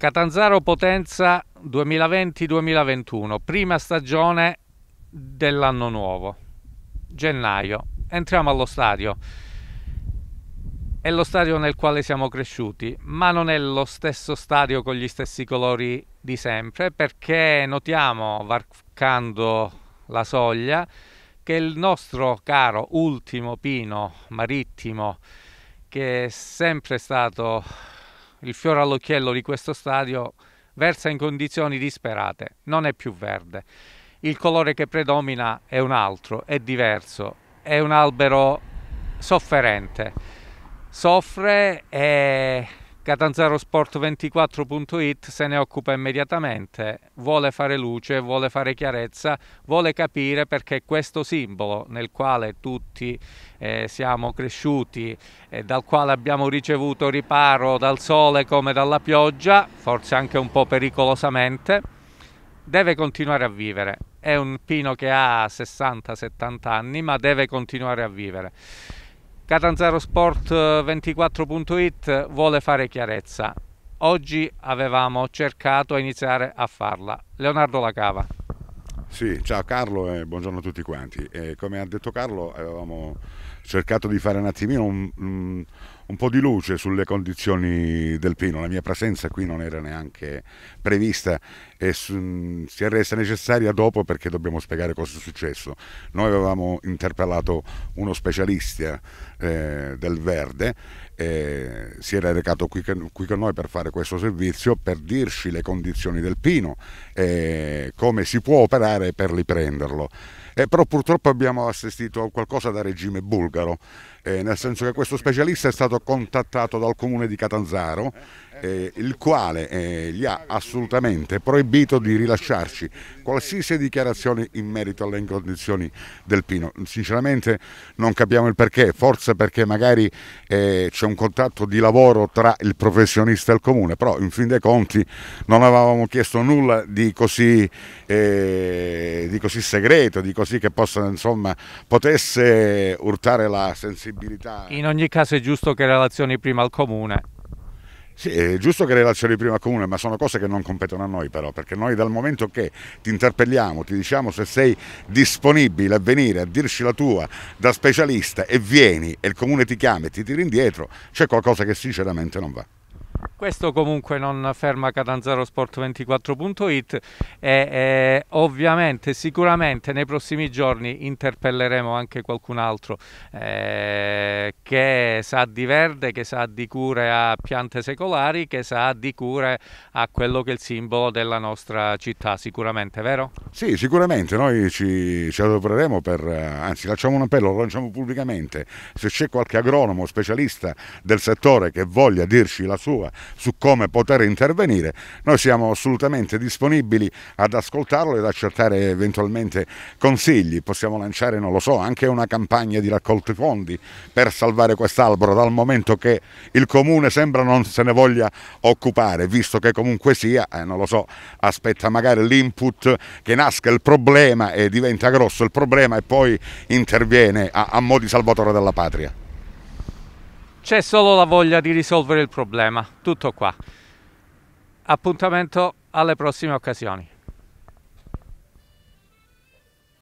Catanzaro Potenza 2020-2021, prima stagione dell'anno nuovo, gennaio. Entriamo allo stadio. È lo stadio nel quale siamo cresciuti, ma non è lo stesso stadio con gli stessi colori di sempre, perché notiamo, varcando la soglia, che il nostro caro ultimo pino marittimo, che è sempre stato il fiore all'occhiello di questo stadio, versa in condizioni disperate, non è più verde. Il colore che predomina è un altro, è diverso, è un albero sofferente, soffre e catanzarosport24.it se ne occupa immediatamente, vuole fare luce, vuole fare chiarezza, vuole capire perché questo simbolo nel quale tutti eh, siamo cresciuti, eh, dal quale abbiamo ricevuto riparo dal sole come dalla pioggia, forse anche un po' pericolosamente, deve continuare a vivere. È un pino che ha 60-70 anni ma deve continuare a vivere. Catanzarosport24.it eh, vuole fare chiarezza. Oggi avevamo cercato a iniziare a farla. Leonardo Lacava. Sì, ciao Carlo e buongiorno a tutti quanti. E come ha detto Carlo, avevamo cercato di fare un attimino un, un un po' di luce sulle condizioni del pino. La mia presenza qui non era neanche prevista e mm, si è resa necessaria dopo perché dobbiamo spiegare cosa è successo. Noi avevamo interpellato uno specialista eh, del Verde, eh, si era recato qui, qui, con noi per fare questo servizio, per dirci le condizioni del pino e eh, come si può operare per riprenderlo eh, però purtroppo abbiamo assistito a qualcosa da regime bulgaro, eh, nel senso che questo specialista è stato contattato dal comune di Catanzaro, eh, il quale eh, gli ha assolutamente proibito di rilasciarci qualsiasi dichiarazione in merito alle incondizioni del Pino. Sinceramente non capiamo il perché, forse perché magari eh, c'è un contatto di lavoro tra il professionista e il comune, però in fin dei conti non avevamo chiesto nulla di così, eh, di così segreto, di così così che possa, insomma, potesse urtare la sensibilità. In ogni caso è giusto che relazioni prima al comune. Sì, è giusto che relazioni prima al comune, ma sono cose che non competono a noi però, perché noi dal momento che ti interpelliamo, ti diciamo se sei disponibile a venire a dirci la tua da specialista e vieni e il comune ti chiama e ti tira indietro, c'è qualcosa che sinceramente non va. Questo comunque non ferma Catanzaro Sport24.it e eh, ovviamente sicuramente nei prossimi giorni interpelleremo anche qualcun altro eh, che sa di verde, che sa di cure a piante secolari, che sa di cure a quello che è il simbolo della nostra città, sicuramente, vero? Sì, sicuramente, noi ci, ci adopereremo per, anzi lanciamo un appello, lo lanciamo pubblicamente, se c'è qualche agronomo specialista del settore che voglia dirci la sua su come poter intervenire, noi siamo assolutamente disponibili ad ascoltarlo ed accertare eventualmente consigli. Possiamo lanciare, non lo so, anche una campagna di raccolta fondi per salvare quest'albero dal momento che il comune sembra non se ne voglia occupare, visto che comunque sia, eh, non lo so, aspetta magari l'input che nasca il problema e diventa grosso il problema e poi interviene a, a mo' di salvatore della patria. C'è solo la voglia di risolvere il problema, tutto qua. Appuntamento alle prossime occasioni.